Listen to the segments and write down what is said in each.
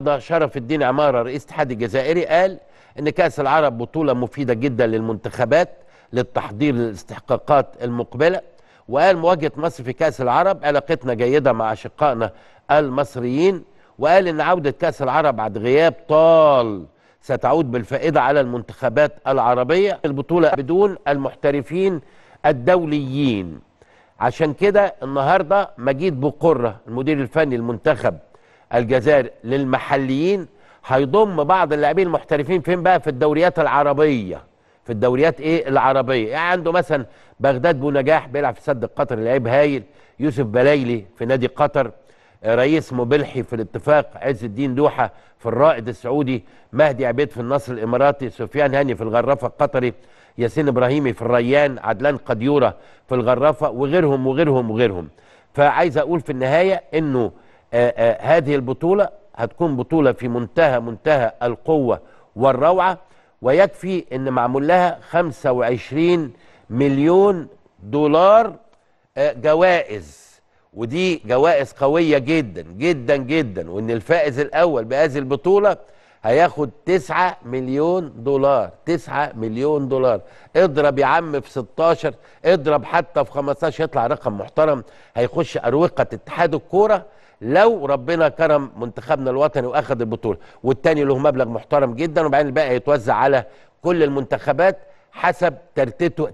النهارده شرف الدين عماره رئيس الاتحاد الجزائري قال ان كاس العرب بطوله مفيده جدا للمنتخبات للتحضير للاستحقاقات المقبله وقال مواجهه مصر في كاس العرب علاقتنا جيده مع اشقائنا المصريين وقال ان عوده كاس العرب بعد غياب طال ستعود بالفائده على المنتخبات العربيه البطوله بدون المحترفين الدوليين عشان كده النهارده مجيد بقره المدير الفني المنتخب الجزائر للمحليين هيضم بعض اللاعبين المحترفين فين بقى في الدوريات العربيه في الدوريات ايه العربيه يعني عنده مثلا بغداد بونجاح بيلعب في سد قطر لعيب هايل يوسف بلايلي في نادي قطر رئيس مبلحي في الاتفاق عز الدين دوحه في الرائد السعودي مهدي عبيد في النصر الاماراتي سفيان هاني في الغرافه القطري ياسين ابراهيمي في الريان عدلان قديوره في الغرافه وغيرهم وغيرهم وغيرهم فعايز اقول في النهايه انه آه، آه، هذه البطولة هتكون بطولة في منتهى منتهى القوة والروعة ويكفي ان معمول لها 25 مليون دولار آه، جوائز ودي جوائز قوية جدا جدا جدا وان الفائز الاول بهذه البطولة هياخد 9 مليون دولار 9 مليون دولار اضرب يا عم في 16 اضرب حتى في 15 يطلع رقم محترم هيخش اروقه اتحاد الكوره لو ربنا كرم منتخبنا الوطني واخد البطوله والتاني له مبلغ محترم جدا وبعدين الباقي هيتوزع على كل المنتخبات حسب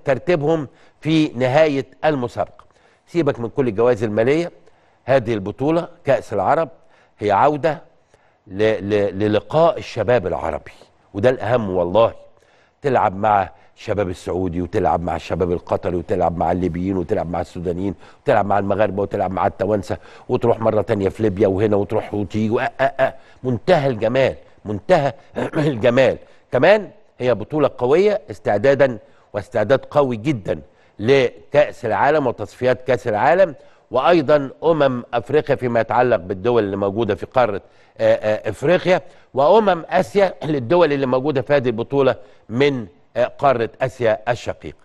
ترتيبهم في نهايه المسابقه سيبك من كل الجوائز الماليه هذه البطوله كاس العرب هي عوده للقاء الشباب العربي وده الاهم والله تلعب مع الشباب السعودي وتلعب مع الشباب القطري وتلعب مع الليبيين وتلعب مع السودانيين وتلعب مع المغاربه وتلعب مع التوانسه وتروح مره تانية في ليبيا وهنا وتروح وتيجي منتهى الجمال منتهى الجمال كمان هي بطوله قويه استعدادا واستعداد قوي جدا لكاس العالم وتصفيات كاس العالم وايضا امم افريقيا فيما يتعلق بالدول اللي موجوده في قاره آه، آه، افريقيا وامم اسيا للدول اللي موجوده في هذه البطوله من آه، قاره اسيا الشقيقه